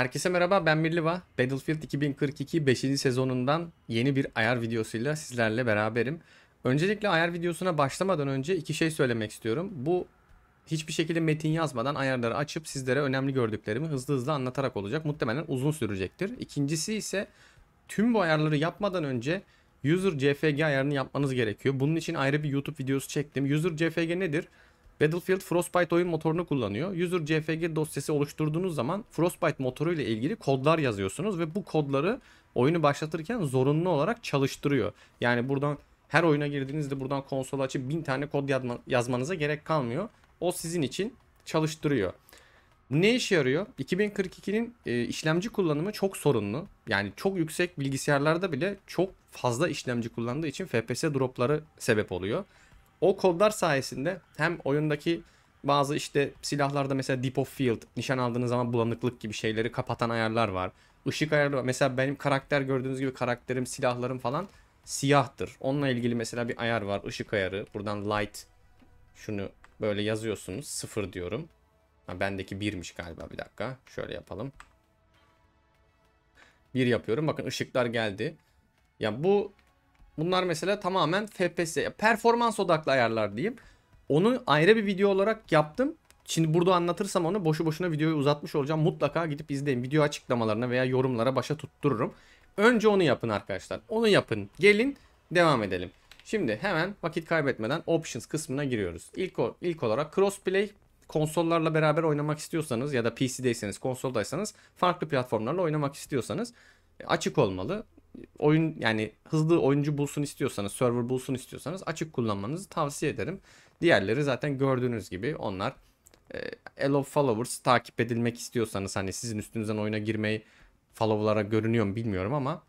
Herkese merhaba ben Mirliva. Battlefield 2042 5. sezonundan yeni bir ayar videosuyla sizlerle beraberim. Öncelikle ayar videosuna başlamadan önce iki şey söylemek istiyorum. Bu hiçbir şekilde metin yazmadan ayarları açıp sizlere önemli gördüklerimi hızlı hızlı anlatarak olacak. Muhtemelen uzun sürecektir. İkincisi ise tüm bu ayarları yapmadan önce User CFG ayarını yapmanız gerekiyor. Bunun için ayrı bir YouTube videosu çektim. User CFG nedir? Battlefield Frostbite oyun motorunu kullanıyor. User CFG dosyası oluşturduğunuz zaman Frostbite motoru ile ilgili kodlar yazıyorsunuz ve bu kodları oyunu başlatırken zorunlu olarak çalıştırıyor. Yani buradan her oyuna girdiğinizde buradan konsolu açıp bin tane kod yazmanıza gerek kalmıyor. O sizin için çalıştırıyor. ne işe yarıyor? 2042'nin e, işlemci kullanımı çok sorunlu. Yani çok yüksek bilgisayarlarda bile çok fazla işlemci kullandığı için FPS dropları sebep oluyor. O kodlar sayesinde hem oyundaki bazı işte silahlarda mesela deep of field nişan aldığınız zaman bulanıklık gibi şeyleri kapatan ayarlar var. Işık ayarları var. Mesela benim karakter gördüğünüz gibi karakterim, silahlarım falan siyahtır. Onunla ilgili mesela bir ayar var. Işık ayarı. Buradan light şunu böyle yazıyorsunuz. Sıfır diyorum. Ha, bendeki birmiş galiba bir dakika. Şöyle yapalım. Bir yapıyorum. Bakın ışıklar geldi. Ya bu Bunlar mesela tamamen FPS, performans odaklı ayarlar diyeyim. Onu ayrı bir video olarak yaptım. Şimdi burada anlatırsam onu boşu boşuna videoyu uzatmış olacağım. Mutlaka gidip izleyin. Video açıklamalarına veya yorumlara başa tuttururum. Önce onu yapın arkadaşlar. Onu yapın. Gelin devam edelim. Şimdi hemen vakit kaybetmeden options kısmına giriyoruz. İlk, ilk olarak crossplay konsollarla beraber oynamak istiyorsanız ya da PC'deyseniz konsoldaysanız farklı platformlarla oynamak istiyorsanız e, açık olmalı oyun yani hızlı oyuncu bulsun istiyorsanız, server bulsun istiyorsanız açık kullanmanızı tavsiye ederim. Diğerleri zaten gördüğünüz gibi onlar e, Elo Followers takip edilmek istiyorsanız hani sizin üstünüzden oyuna girmeyi follow'lara görünüyor mu bilmiyorum ama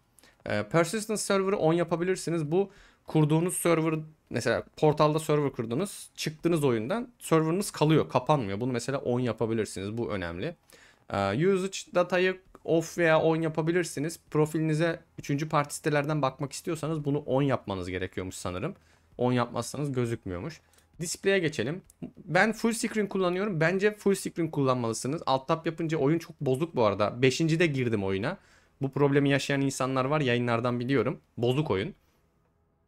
e, Persistent Server'ı on yapabilirsiniz. Bu kurduğunuz server mesela portalda server kurdunuz çıktınız oyundan serverınız kalıyor kapanmıyor. Bunu mesela on yapabilirsiniz bu önemli. E, usage datayı off veya on yapabilirsiniz. Profilinize üçüncü parti sitelerden bakmak istiyorsanız bunu on yapmanız gerekiyormuş sanırım. On yapmazsanız gözükmüyormuş. Display'e geçelim. Ben full screen kullanıyorum. Bence full screen kullanmalısınız. Alt tab yapınca oyun çok bozuk bu arada. Beşinci de girdim oyuna. Bu problemi yaşayan insanlar var yayınlardan biliyorum. Bozuk oyun.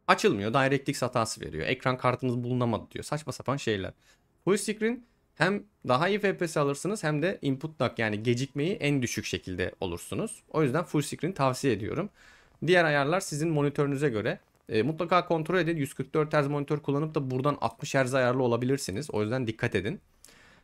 Açılmıyor. DirectX hatası veriyor. Ekran kartınız bulunamadı diyor. Saçma sapan şeyler. Full screen hem daha iyi FPS alırsınız hem de input lag yani gecikmeyi en düşük şekilde olursunuz. O yüzden full screen tavsiye ediyorum. Diğer ayarlar sizin monitörünüze göre. E, mutlaka kontrol edin. 144 Hz monitör kullanıp da buradan 60 Hz ayarlı olabilirsiniz. O yüzden dikkat edin.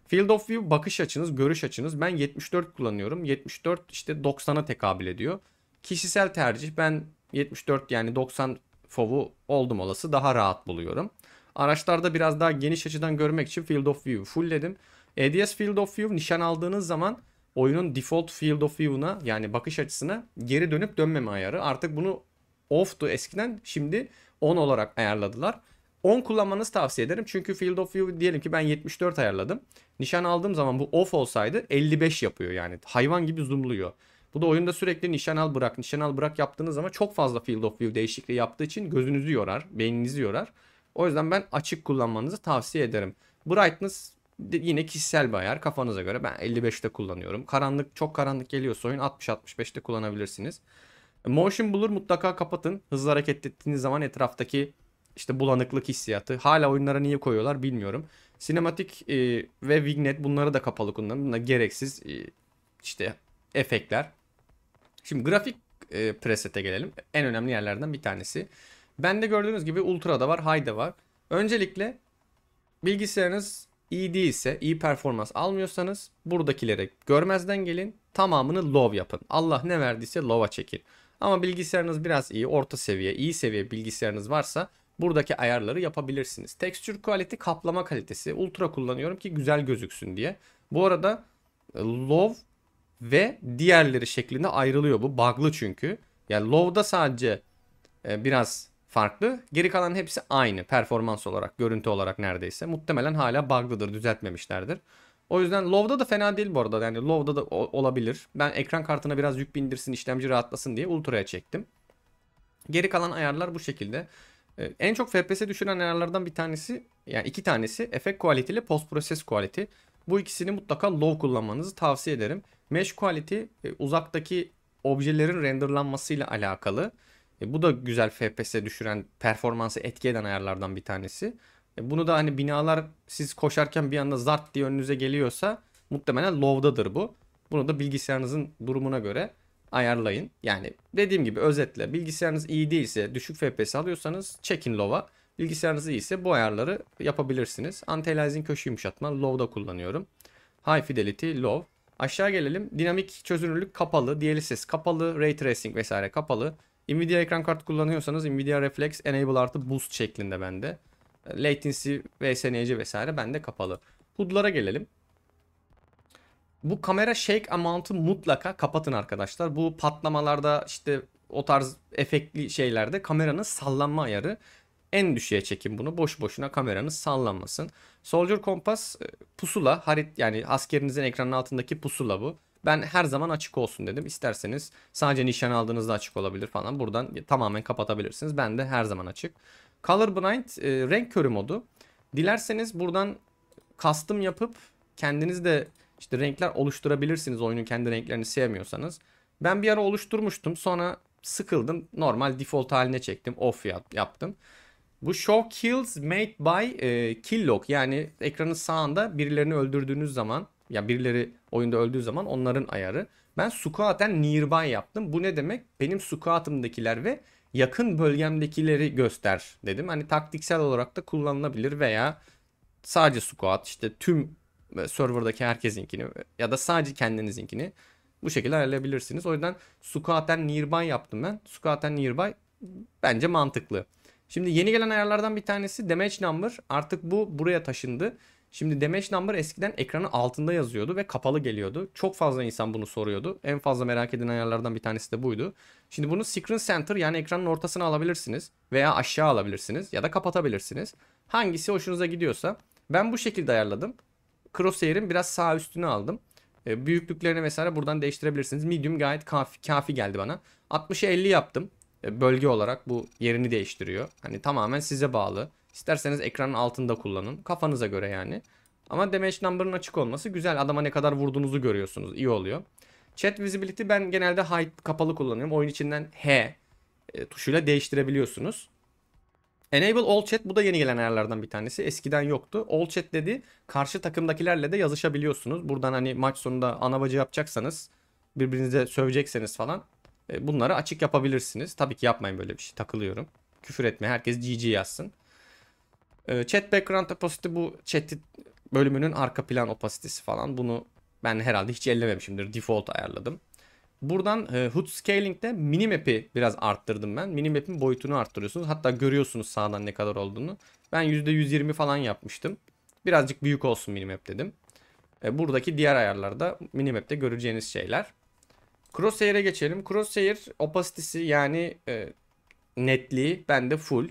Field of view bakış açınız, görüş açınız. Ben 74 kullanıyorum. 74 işte 90'a tekabül ediyor. Kişisel tercih ben 74 yani 90 fovu oldum olası daha rahat buluyorum. Araçlarda biraz daha geniş açıdan görmek için Field of View fullledim. ADS Field of View nişan aldığınız zaman oyunun default Field of View'una yani bakış açısına geri dönüp dönmeme ayarı. Artık bunu off'tu eskiden şimdi 10 olarak ayarladılar. 10 kullanmanızı tavsiye ederim. Çünkü Field of View diyelim ki ben 74 ayarladım. Nişan aldığım zaman bu off olsaydı 55 yapıyor yani. Hayvan gibi zoomluyor. Bu da oyunda sürekli nişan al bırak, nişan al bırak yaptığınız zaman çok fazla Field of View değişikliği yaptığı için gözünüzü yorar, beyninizi yorar. O yüzden ben açık kullanmanızı tavsiye ederim. Brightness yine kişisel bir ayar kafanıza göre. Ben 55'te kullanıyorum. Karanlık çok karanlık geliyorsa oyun 60-65'te kullanabilirsiniz. Motion Blur mutlaka kapatın. Hızlı hareket ettiğiniz zaman etraftaki işte bulanıklık hissiyatı. Hala oyunlara niye koyuyorlar bilmiyorum. Sinematik e, ve Vignet bunları da kapalı kullanın. Bunlar gereksiz e, işte efektler. Şimdi grafik e, preset'e gelelim. En önemli yerlerden bir tanesi. Ben de gördüğünüz gibi Ultra da var, High da var. Öncelikle bilgisayarınız iyi değilse, iyi performans almıyorsanız buradakilere görmezden gelin. Tamamını low yapın. Allah ne verdiyse low'a çekin. Ama bilgisayarınız biraz iyi, orta seviye, iyi seviye bilgisayarınız varsa buradaki ayarları yapabilirsiniz. Texture quality kaplama kalitesi. Ultra kullanıyorum ki güzel gözüksün diye. Bu arada e, low ve diğerleri şeklinde ayrılıyor bu. Bug'lı çünkü. Yani low'da sadece e, biraz farklı. Geri kalan hepsi aynı performans olarak, görüntü olarak neredeyse. Muhtemelen hala bug'lıdır, düzeltmemişlerdir. O yüzden Low'da da fena değil bu arada. Yani Low'da da olabilir. Ben ekran kartına biraz yük bindirsin, işlemci rahatlasın diye Ultra'ya çektim. Geri kalan ayarlar bu şekilde. Ee, en çok FPS düşüren ayarlardan bir tanesi, yani iki tanesi Effect Quality ile Post Process Quality. Bu ikisini mutlaka Low kullanmanızı tavsiye ederim. Mesh Quality e, uzaktaki objelerin renderlanmasıyla alakalı. E, bu da güzel FPS düşüren, performansı etki eden ayarlardan bir tanesi. E, bunu da hani binalar siz koşarken bir anda zart diye önünüze geliyorsa muhtemelen low'dadır bu. Bunu da bilgisayarınızın durumuna göre ayarlayın. Yani dediğim gibi özetle bilgisayarınız iyi değilse, düşük FPS alıyorsanız çekin low'a. Bilgisayarınız iyiyse bu ayarları yapabilirsiniz. Anti-aliasing köşe yumuşatma low'da kullanıyorum. High fidelity low. Aşağı gelelim. Dinamik çözünürlük kapalı, DLSS kapalı, ray tracing vesaire kapalı. Nvidia ekran kartı kullanıyorsanız Nvidia Reflex Enable artı Boost şeklinde bende. Latency, VSNC vesaire bende kapalı. HUD'lara gelelim. Bu kamera shake amount'u mutlaka kapatın arkadaşlar. Bu patlamalarda işte o tarz efektli şeylerde kameranın sallanma ayarı en düşüğe çekin bunu. Boş boşuna kameranız sallanmasın. Soldier Compass e, pusula harit yani askerinizin ekranın altındaki pusula bu. Ben her zaman açık olsun dedim. İsterseniz sadece nişan aldığınızda açık olabilir falan. Buradan tamamen kapatabilirsiniz. Ben de her zaman açık. Colorblind e, renk körü modu. Dilerseniz buradan custom yapıp kendiniz de işte renkler oluşturabilirsiniz oyunun kendi renklerini sevmiyorsanız. Ben bir ara oluşturmuştum sonra sıkıldım normal default haline çektim off yaptım. Bu show kills made by e, kill log yani ekranın sağında birilerini öldürdüğünüz zaman ya birileri Oyunda öldüğü zaman onların ayarı. Ben squat'en nearby yaptım. Bu ne demek? Benim squat'ımdakiler ve yakın bölgemdekileri göster dedim. Hani taktiksel olarak da kullanılabilir veya sadece squat işte tüm e, serverdaki herkesinkini ya da sadece kendinizinkini bu şekilde ayarlayabilirsiniz. O yüzden squat'en nearby yaptım ben. Squat'en nearby bence mantıklı. Şimdi yeni gelen ayarlardan bir tanesi damage number. Artık bu buraya taşındı. Şimdi damage number eskiden ekranın altında yazıyordu ve kapalı geliyordu. Çok fazla insan bunu soruyordu. En fazla merak edilen ayarlardan bir tanesi de buydu. Şimdi bunu screen center yani ekranın ortasına alabilirsiniz veya aşağı alabilirsiniz ya da kapatabilirsiniz. Hangisi hoşunuza gidiyorsa ben bu şekilde ayarladım. Crosshair'in biraz sağ üstünü aldım. E, büyüklüklerini vesaire buradan değiştirebilirsiniz. Medium gayet kafi, kafi geldi bana. 60'a 50 yaptım. E, bölge olarak bu yerini değiştiriyor. Hani tamamen size bağlı. İsterseniz ekranın altında kullanın. Kafanıza göre yani. Ama damage number'ın açık olması güzel. Adama ne kadar vurduğunuzu görüyorsunuz. İyi oluyor. Chat visibility ben genelde hide kapalı kullanıyorum. Oyun içinden H e, tuşuyla değiştirebiliyorsunuz. Enable all chat bu da yeni gelen ayarlardan bir tanesi. Eskiden yoktu. All chat dedi karşı takımdakilerle de yazışabiliyorsunuz. Buradan hani maç sonunda ana yapacaksanız birbirinize sövecekseniz falan e, bunları açık yapabilirsiniz. Tabii ki yapmayın böyle bir şey takılıyorum. Küfür etme herkes GG yazsın. Ee, chat background opacity bu chat bölümünün arka plan opasitesi falan. Bunu ben herhalde hiç ellememişimdir. Default ayarladım. Buradan e, Hood Scaling'de minimap'i biraz arttırdım ben. Minimap'in boyutunu arttırıyorsunuz. Hatta görüyorsunuz sağdan ne kadar olduğunu. Ben %120 falan yapmıştım. Birazcık büyük olsun minimap dedim. E, buradaki diğer ayarlarda minimap'te göreceğiniz şeyler. Crosshair'e geçelim. Crosshair opasitesi yani e, netliği bende full.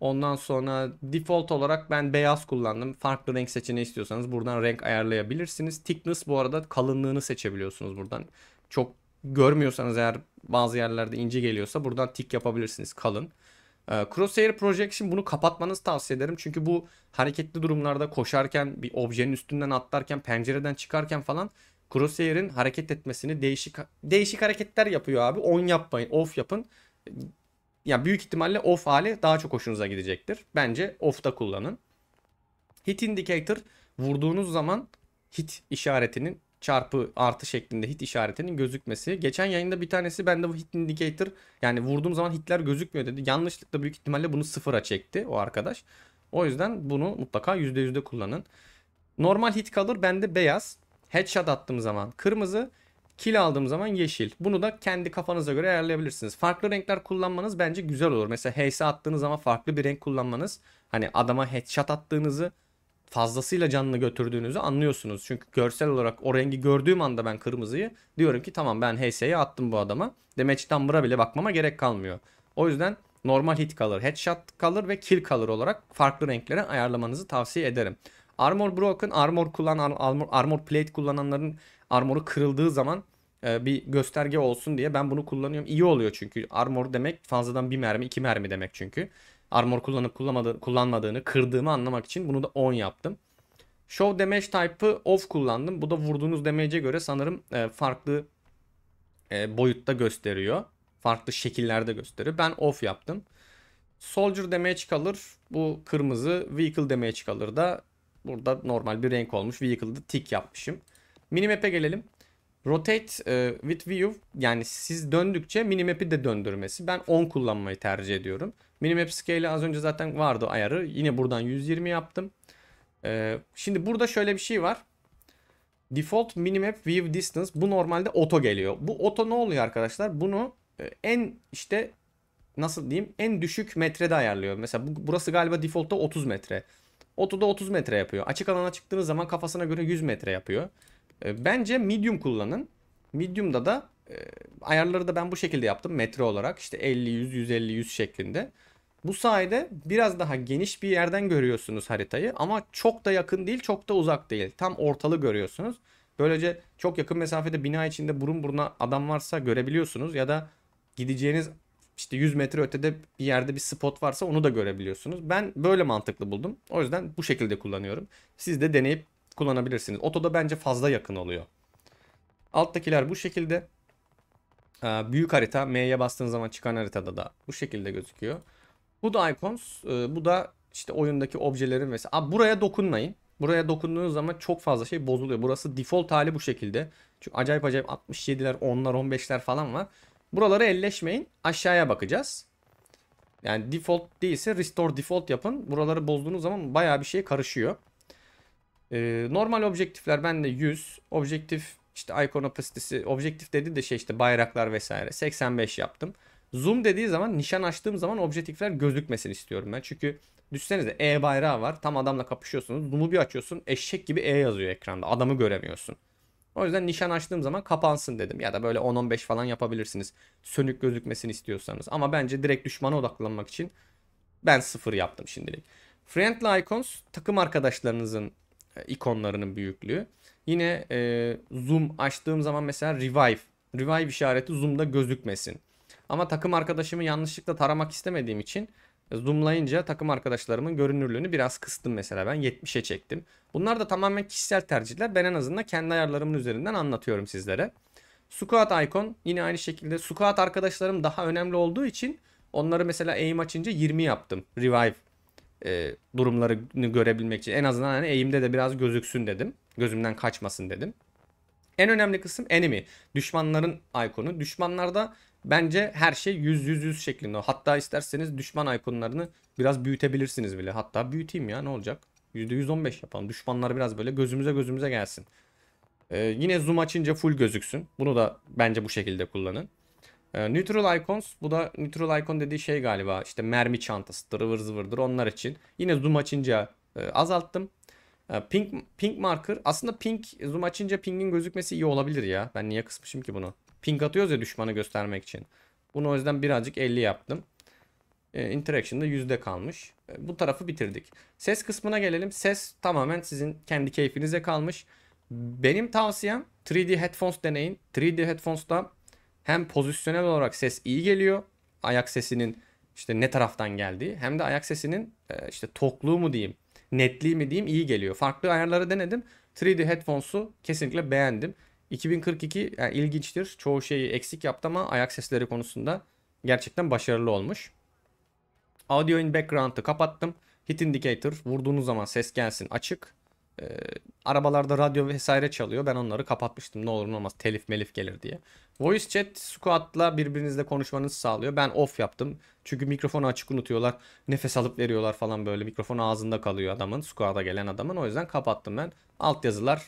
Ondan sonra default olarak ben beyaz kullandım. Farklı renk seçeneği istiyorsanız buradan renk ayarlayabilirsiniz. Thickness bu arada kalınlığını seçebiliyorsunuz buradan. Çok görmüyorsanız eğer bazı yerlerde ince geliyorsa buradan tick yapabilirsiniz kalın. Ee, Crosshair Projection bunu kapatmanızı tavsiye ederim. Çünkü bu hareketli durumlarda koşarken, bir objenin üstünden atlarken, pencereden çıkarken falan Crosshair'in hareket etmesini değişik değişik hareketler yapıyor abi. On yapmayın, off yapın yani büyük ihtimalle off hali daha çok hoşunuza gidecektir. Bence off'ta kullanın. Hit indicator vurduğunuz zaman hit işaretinin çarpı artı şeklinde hit işaretinin gözükmesi. Geçen yayında bir tanesi bende bu hit indicator yani vurduğum zaman hitler gözükmüyor dedi. Yanlışlıkla büyük ihtimalle bunu sıfıra çekti o arkadaş. O yüzden bunu mutlaka %100'de kullanın. Normal hit kalır bende beyaz. Headshot attığım zaman kırmızı. Kil aldığım zaman yeşil. Bunu da kendi kafanıza göre ayarlayabilirsiniz. Farklı renkler kullanmanız bence güzel olur. Mesela HS attığınız zaman farklı bir renk kullanmanız. Hani adama headshot attığınızı fazlasıyla canını götürdüğünüzü anlıyorsunuz. Çünkü görsel olarak o rengi gördüğüm anda ben kırmızıyı diyorum ki tamam ben HS'ye attım bu adama. Damage Dumber'a bile bakmama gerek kalmıyor. O yüzden normal hit kalır, headshot kalır ve kill kalır olarak farklı renklere ayarlamanızı tavsiye ederim. Armor Broken, Armor kullanan, Armor, armor Plate kullananların armoru kırıldığı zaman e, bir gösterge olsun diye ben bunu kullanıyorum. İyi oluyor çünkü armor demek fazladan bir mermi iki mermi demek çünkü. Armor kullanıp kullanmadığını kırdığımı anlamak için bunu da 10 yaptım. Show damage type'ı off kullandım. Bu da vurduğunuz damage'e göre sanırım e, farklı e, boyutta gösteriyor. Farklı şekillerde gösteriyor. Ben off yaptım. Soldier damage kalır. Bu kırmızı. Vehicle damage kalır da burada normal bir renk olmuş. Vehicle'da tick yapmışım. Minimap'e gelelim. Rotate e, with view yani siz döndükçe minimap'i de döndürmesi. Ben 10 kullanmayı tercih ediyorum. Minimap scale az önce zaten vardı ayarı. Yine buradan 120 yaptım. E, şimdi burada şöyle bir şey var. Default minimap view distance bu normalde oto geliyor. Bu oto ne oluyor arkadaşlar? Bunu e, en işte nasıl diyeyim en düşük metrede ayarlıyor. Mesela bu, burası galiba defaultta 30 metre. da 30 metre yapıyor. Açık alana çıktığınız zaman kafasına göre 100 metre yapıyor. Ee, bence medium kullanın. Medium'da da e, ayarları da ben bu şekilde yaptım metre olarak. işte 50, 100, 150, 100 şeklinde. Bu sayede biraz daha geniş bir yerden görüyorsunuz haritayı ama çok da yakın değil, çok da uzak değil. Tam ortalı görüyorsunuz. Böylece çok yakın mesafede bina içinde burun buruna adam varsa görebiliyorsunuz ya da gideceğiniz işte 100 metre ötede bir yerde bir spot varsa onu da görebiliyorsunuz. Ben böyle mantıklı buldum. O yüzden bu şekilde kullanıyorum. Siz de deneyip kullanabilirsiniz. Otoda bence fazla yakın oluyor. Alttakiler bu şekilde. Ee, büyük harita M'ye bastığınız zaman çıkan haritada da bu şekilde gözüküyor. Bu da icons. E, bu da işte oyundaki objelerin vesaire. Aa, buraya dokunmayın. Buraya dokunduğunuz zaman çok fazla şey bozuluyor. Burası default hali bu şekilde. Çünkü acayip acayip 67'ler, 10'lar, 15'ler falan var. Buraları elleşmeyin. Aşağıya bakacağız. Yani default değilse restore default yapın. Buraları bozduğunuz zaman baya bir şey karışıyor. Ee, normal objektifler bende 100. Objektif işte icon opacity'si objektif dedi de şey işte bayraklar vesaire 85 yaptım. Zoom dediği zaman nişan açtığım zaman objektifler gözükmesin istiyorum ben. Çünkü düşsenize E bayrağı var. Tam adamla kapışıyorsunuz. Zoom'u bir açıyorsun. Eşek gibi E yazıyor ekranda. Adamı göremiyorsun. O yüzden nişan açtığım zaman kapansın dedim. Ya da böyle 10-15 falan yapabilirsiniz. Sönük gözükmesini istiyorsanız. Ama bence direkt düşmana odaklanmak için ben sıfır yaptım şimdilik. Friendly Icons takım arkadaşlarınızın e, ikonlarının büyüklüğü. Yine e, zoom açtığım zaman mesela revive. Revive işareti zoom'da gözükmesin. Ama takım arkadaşımı yanlışlıkla taramak istemediğim için e, zoomlayınca takım arkadaşlarımın görünürlüğünü biraz kıstım mesela ben 70'e çektim. Bunlar da tamamen kişisel tercihler. Ben en azından kendi ayarlarımın üzerinden anlatıyorum sizlere. Squat icon yine aynı şekilde squat arkadaşlarım daha önemli olduğu için onları mesela aim açınca 20 yaptım revive e, durumlarını görebilmek için en azından hani eğimde de biraz gözüksün dedim. Gözümden kaçmasın dedim. En önemli kısım enemy. Düşmanların ikonu. Düşmanlarda bence her şey yüz yüz yüz şeklinde. Hatta isterseniz düşman ikonlarını biraz büyütebilirsiniz bile. Hatta büyüteyim ya ne olacak? %115 yapalım. Düşmanlar biraz böyle gözümüze gözümüze gelsin. Ee, yine zoom açınca full gözüksün. Bunu da bence bu şekilde kullanın. Ee, neutral Icons bu da Neutral Icon dediği şey galiba işte mermi çantası, ıvır zıvırdır onlar için. Yine zoom açınca e, azalttım. E, pink, pink marker aslında pink zoom açınca pingin gözükmesi iyi olabilir ya. Ben niye kısmışım ki bunu? Pink atıyoruz ya düşmanı göstermek için. Bunu o yüzden birazcık 50 yaptım. E, interaction'da yüzde kalmış. E, bu tarafı bitirdik. Ses kısmına gelelim. Ses tamamen sizin kendi keyfinize kalmış. Benim tavsiyem 3D headphones deneyin. 3D headphones'ta hem pozisyonel olarak ses iyi geliyor. Ayak sesinin işte ne taraftan geldiği hem de ayak sesinin e, işte tokluğu mu diyeyim, netliği mi diyeyim iyi geliyor. Farklı ayarları denedim. 3D headphones'u kesinlikle beğendim. 2042 yani ilginçtir. Çoğu şeyi eksik yaptı ama ayak sesleri konusunda gerçekten başarılı olmuş. Audio in background'ı kapattım. Hit indicator vurduğunuz zaman ses gelsin açık. E, arabalarda radyo vesaire çalıyor. Ben onları kapatmıştım. Ne olur ne olmaz telif melif gelir diye. Voice chat squat'la birbirinizle konuşmanızı sağlıyor. Ben off yaptım. Çünkü mikrofonu açık unutuyorlar. Nefes alıp veriyorlar falan böyle. Mikrofon ağzında kalıyor adamın. Squat'a gelen adamın. O yüzden kapattım ben. Altyazılar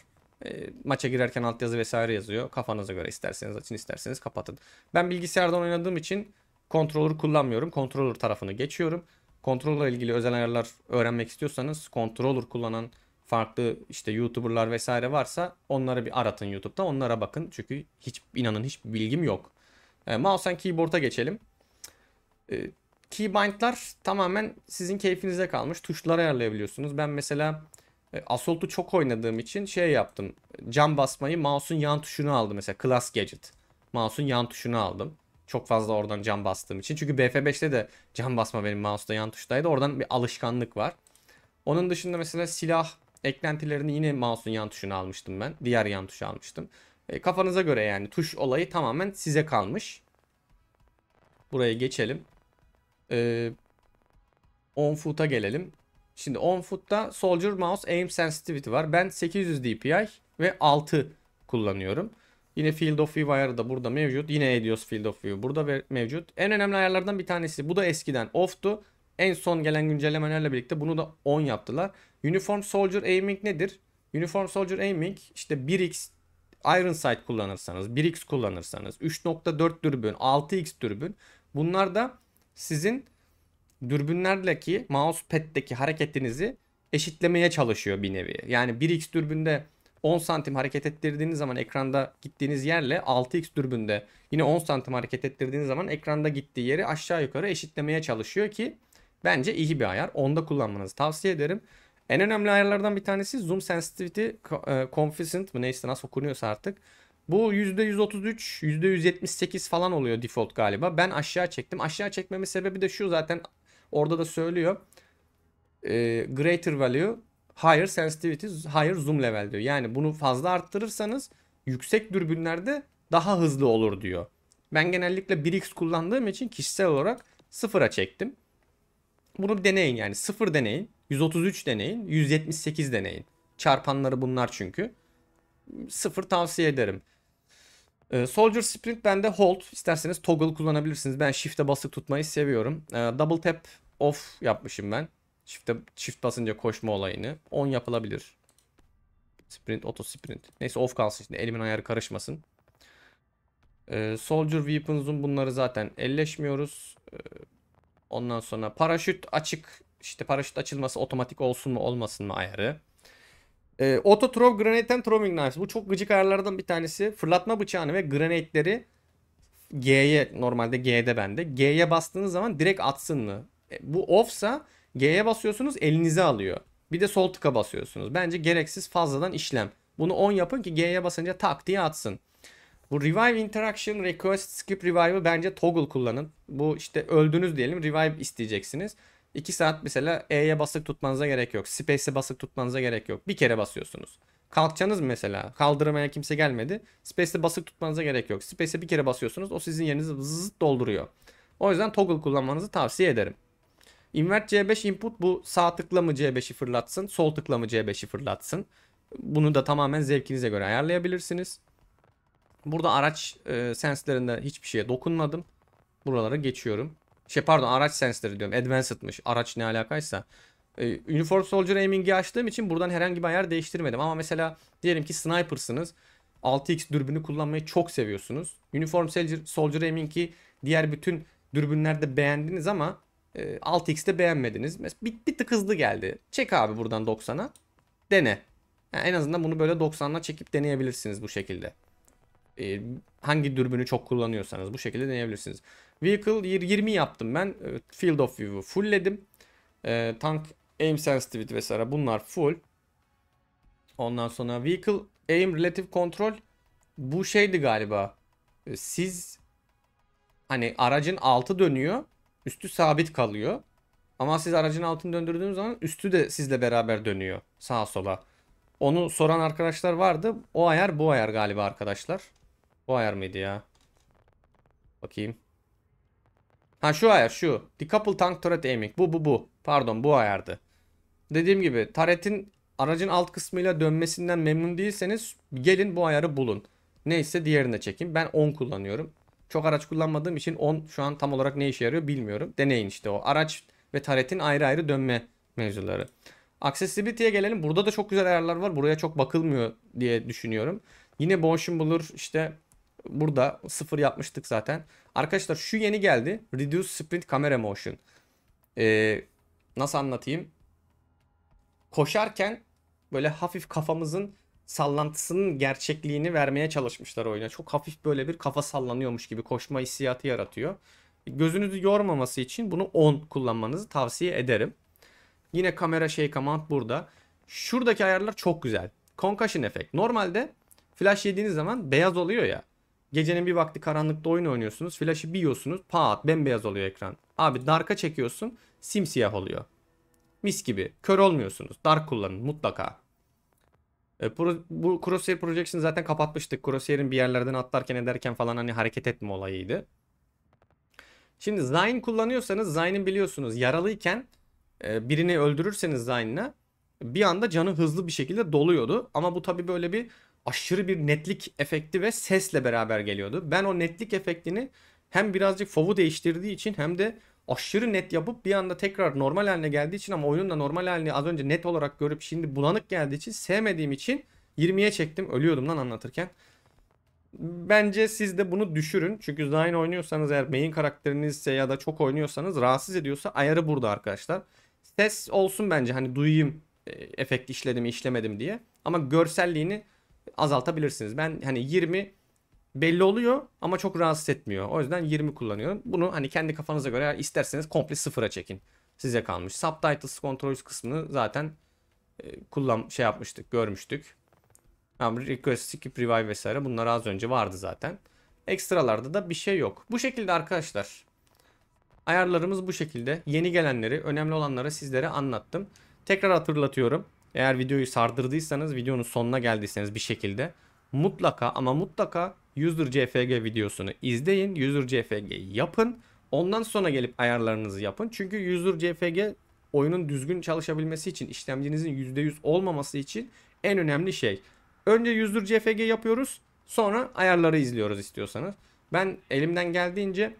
e, maça girerken altyazı vesaire yazıyor. Kafanıza göre isterseniz açın isterseniz kapatın. Ben bilgisayardan oynadığım için kontrolörü kullanmıyorum. Kontrolör tarafını geçiyorum. Kontrolürle ilgili özel ayarlar öğrenmek istiyorsanız kontrolör kullanan farklı işte YouTuber'lar vesaire varsa onları bir aratın YouTube'da. Onlara bakın. Çünkü hiç inanın hiçbir bilgim yok. E, ee, mouse and keyboard'a geçelim. E, keybind'lar tamamen sizin keyfinize kalmış. Tuşları ayarlayabiliyorsunuz. Ben mesela e, Assault'u çok oynadığım için şey yaptım. Cam basmayı mouse'un yan tuşunu aldım mesela Class Gadget. Mouse'un yan tuşunu aldım. Çok fazla oradan cam bastığım için. Çünkü BF5'te de cam basma benim mouse'da yan tuştaydı. Oradan bir alışkanlık var. Onun dışında mesela silah Eklentilerini yine mouse'un yan tuşunu almıştım ben. Diğer yan tuşu almıştım. E, kafanıza göre yani tuş olayı tamamen size kalmış. Buraya geçelim. E, on foot'a gelelim. Şimdi on foot'ta Soldier Mouse Aim Sensitivity var. Ben 800 DPI ve 6 kullanıyorum. Yine Field of View ayarı da burada mevcut. Yine Edios Field of View burada mevcut. En önemli ayarlardan bir tanesi. Bu da eskiden off'tu. En son gelen güncellemelerle birlikte bunu da 10 yaptılar. Uniform Soldier Aiming nedir? Uniform Soldier Aiming işte 1x Iron Sight kullanırsanız, 1x kullanırsanız, 3.4 dürbün, 6x dürbün bunlar da sizin dürbünlerdeki mousepad'deki hareketinizi eşitlemeye çalışıyor bir nevi. Yani 1x dürbünde 10 santim hareket ettirdiğiniz zaman ekranda gittiğiniz yerle 6x dürbünde yine 10 santim hareket ettirdiğiniz zaman ekranda gittiği yeri aşağı yukarı eşitlemeye çalışıyor ki Bence iyi bir ayar. Onda kullanmanızı tavsiye ederim. En önemli ayarlardan bir tanesi Zoom Sensitivity e, Coefficient mı neyse nasıl okunuyorsa artık. Bu %133, %178 falan oluyor default galiba. Ben aşağı çektim. Aşağı çekmemin sebebi de şu zaten orada da söylüyor. E, greater value, higher sensitivity, higher zoom level diyor. Yani bunu fazla arttırırsanız yüksek dürbünlerde daha hızlı olur diyor. Ben genellikle 1x kullandığım için kişisel olarak sıfıra çektim. Bunu bir deneyin yani. 0 deneyin. 133 deneyin. 178 deneyin. Çarpanları bunlar çünkü. 0 tavsiye ederim. Ee, Soldier Sprint bende hold. isterseniz toggle kullanabilirsiniz. Ben shift'e basık tutmayı seviyorum. Ee, double tap off yapmışım ben. Shift'e shift basınca koşma olayını. 10 yapılabilir. Sprint, auto sprint. Neyse off kalsın şimdi. Elimin ayarı karışmasın. Ee, Soldier Weapons'un bunları zaten elleşmiyoruz. Ondan sonra paraşüt açık işte paraşüt açılması otomatik olsun mu olmasın mı ayarı. E, ee, Auto Throw Grenade and Throwing Knives. Bu çok gıcık ayarlardan bir tanesi. Fırlatma bıçağını ve grenade'leri G'ye normalde G'de bende. G'ye bastığınız zaman direkt atsın mı? E, bu off'sa G'ye basıyorsunuz elinize alıyor. Bir de sol tıka basıyorsunuz. Bence gereksiz fazladan işlem. Bunu 10 yapın ki G'ye basınca tak diye atsın. Bu revive interaction request skip revive'ı bence toggle kullanın. Bu işte öldünüz diyelim revive isteyeceksiniz. 2 saat mesela E'ye basık tutmanıza gerek yok. Space'e basık tutmanıza gerek yok. Bir kere basıyorsunuz. Kalkacaksınız mesela. Kaldırmaya kimse gelmedi. Space'e basık tutmanıza gerek yok. Space'e bir kere basıyorsunuz. O sizin yerinizi zıt dolduruyor. O yüzden toggle kullanmanızı tavsiye ederim. Invert C5 input bu sağ tıkla mı C5'i fırlatsın, sol tıkla mı C5'i fırlatsın. Bunu da tamamen zevkinize göre ayarlayabilirsiniz. Burada araç e, senslerinde hiçbir şeye dokunmadım. Buralara geçiyorum. Şey pardon araç sensleri diyorum. Advanced'mış. Araç ne alakaysa. E, Uniform Soldier Aiming'i açtığım için buradan herhangi bir ayar değiştirmedim. Ama mesela diyelim ki sniper'sınız. 6x dürbünü kullanmayı çok seviyorsunuz. Uniform Soldier, Soldier Aiming'i diğer bütün dürbünlerde beğendiniz ama e, 6x'te beğenmediniz. Mesela bir, bir tık hızlı geldi. Çek abi buradan 90'a. Dene. Yani en azından bunu böyle 90'la çekip deneyebilirsiniz bu şekilde. E, hangi dürbünü çok kullanıyorsanız bu şekilde deneyebilirsiniz. Vehicle 20 yaptım ben. Field of view'u fullledim. E, tank aim sensitivity vesaire bunlar full. Ondan sonra vehicle aim relative control bu şeydi galiba. E, siz hani aracın altı dönüyor, üstü sabit kalıyor. Ama siz aracın altını döndürdüğünüz zaman üstü de sizle beraber dönüyor sağa sola. Onu soran arkadaşlar vardı. O ayar bu ayar galiba arkadaşlar. Bu ayar mıydı ya? Bakayım. Ha şu ayar şu. Decouple tank turret aiming. Bu bu bu. Pardon bu ayardı. Dediğim gibi turret'in aracın alt kısmıyla dönmesinden memnun değilseniz gelin bu ayarı bulun. Neyse diğerine çekin. Ben 10 kullanıyorum. Çok araç kullanmadığım için 10 şu an tam olarak ne işe yarıyor bilmiyorum. Deneyin işte o. Araç ve taretin ayrı ayrı dönme mevzuları. Accessibility'ye gelelim. Burada da çok güzel ayarlar var. Buraya çok bakılmıyor diye düşünüyorum. Yine motion bulur işte Burada sıfır yapmıştık zaten. Arkadaşlar şu yeni geldi. Reduce Sprint Camera Motion. Ee, nasıl anlatayım? Koşarken böyle hafif kafamızın sallantısının gerçekliğini vermeye çalışmışlar oyuna. Çok hafif böyle bir kafa sallanıyormuş gibi koşma hissiyatı yaratıyor. Gözünüzü yormaması için bunu 10 kullanmanızı tavsiye ederim. Yine kamera şey command burada. Şuradaki ayarlar çok güzel. Concussion efekt. Normalde flash yediğiniz zaman beyaz oluyor ya. Gecenin bir vakti karanlıkta oyun oynuyorsunuz. Flash'ı bir yiyorsunuz. Pat bembeyaz oluyor ekran. Abi darka çekiyorsun. Simsiyah oluyor. Mis gibi. Kör olmuyorsunuz. Dark kullanın mutlaka. E, pro, bu Crosshair Projection zaten kapatmıştık. Crosshair'in bir yerlerden atlarken ederken falan hani hareket etme olayıydı. Şimdi Zayn kullanıyorsanız Zayn'in biliyorsunuz yaralıyken e, birini öldürürseniz Zayn'la bir anda canı hızlı bir şekilde doluyordu. Ama bu tabi böyle bir aşırı bir netlik efekti ve sesle beraber geliyordu. Ben o netlik efektini hem birazcık fovu değiştirdiği için hem de aşırı net yapıp bir anda tekrar normal haline geldiği için ama oyunun da normal halini az önce net olarak görüp şimdi bulanık geldiği için sevmediğim için 20'ye çektim. Ölüyordum lan anlatırken. Bence siz de bunu düşürün. Çünkü Zayn oynuyorsanız eğer main karakterinizse ya da çok oynuyorsanız rahatsız ediyorsa ayarı burada arkadaşlar. Ses olsun bence hani duyayım e, efekt işledim işlemedim diye. Ama görselliğini azaltabilirsiniz. Ben hani 20 belli oluyor ama çok rahatsız etmiyor. O yüzden 20 kullanıyorum. Bunu hani kendi kafanıza göre isterseniz komple sıfıra çekin. Size kalmış. Subtitles Controls kısmını zaten e, kullan şey yapmıştık, görmüştük. Yani request, skip, revive vesaire bunlar az önce vardı zaten. Ekstralarda da bir şey yok. Bu şekilde arkadaşlar. Ayarlarımız bu şekilde. Yeni gelenleri, önemli olanları sizlere anlattım. Tekrar hatırlatıyorum. Eğer videoyu sardırdıysanız videonun sonuna geldiyseniz bir şekilde mutlaka ama mutlaka user cfg videosunu izleyin. User cfg yapın. Ondan sonra gelip ayarlarınızı yapın. Çünkü user cfg oyunun düzgün çalışabilmesi için işlemcinizin %100 olmaması için en önemli şey. Önce user cfg yapıyoruz. Sonra ayarları izliyoruz istiyorsanız. Ben elimden geldiğince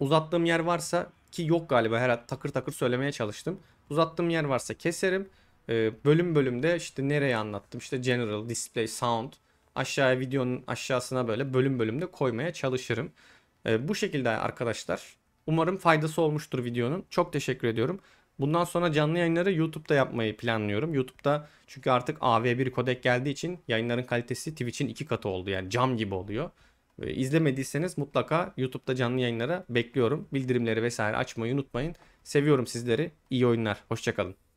uzattığım yer varsa ki yok galiba her takır takır söylemeye çalıştım. Uzattığım yer varsa keserim. Ee, bölüm bölümde işte nereye anlattım işte general, display, sound aşağıya videonun aşağısına böyle bölüm bölümde koymaya çalışırım. Ee, bu şekilde arkadaşlar umarım faydası olmuştur videonun. Çok teşekkür ediyorum. Bundan sonra canlı yayınları YouTube'da yapmayı planlıyorum. YouTube'da çünkü artık AV1 kodek geldiği için yayınların kalitesi Twitch'in iki katı oldu. Yani cam gibi oluyor. Ee, izlemediyseniz mutlaka YouTube'da canlı yayınlara bekliyorum. Bildirimleri vesaire açmayı unutmayın. Seviyorum sizleri. İyi oyunlar. Hoşçakalın.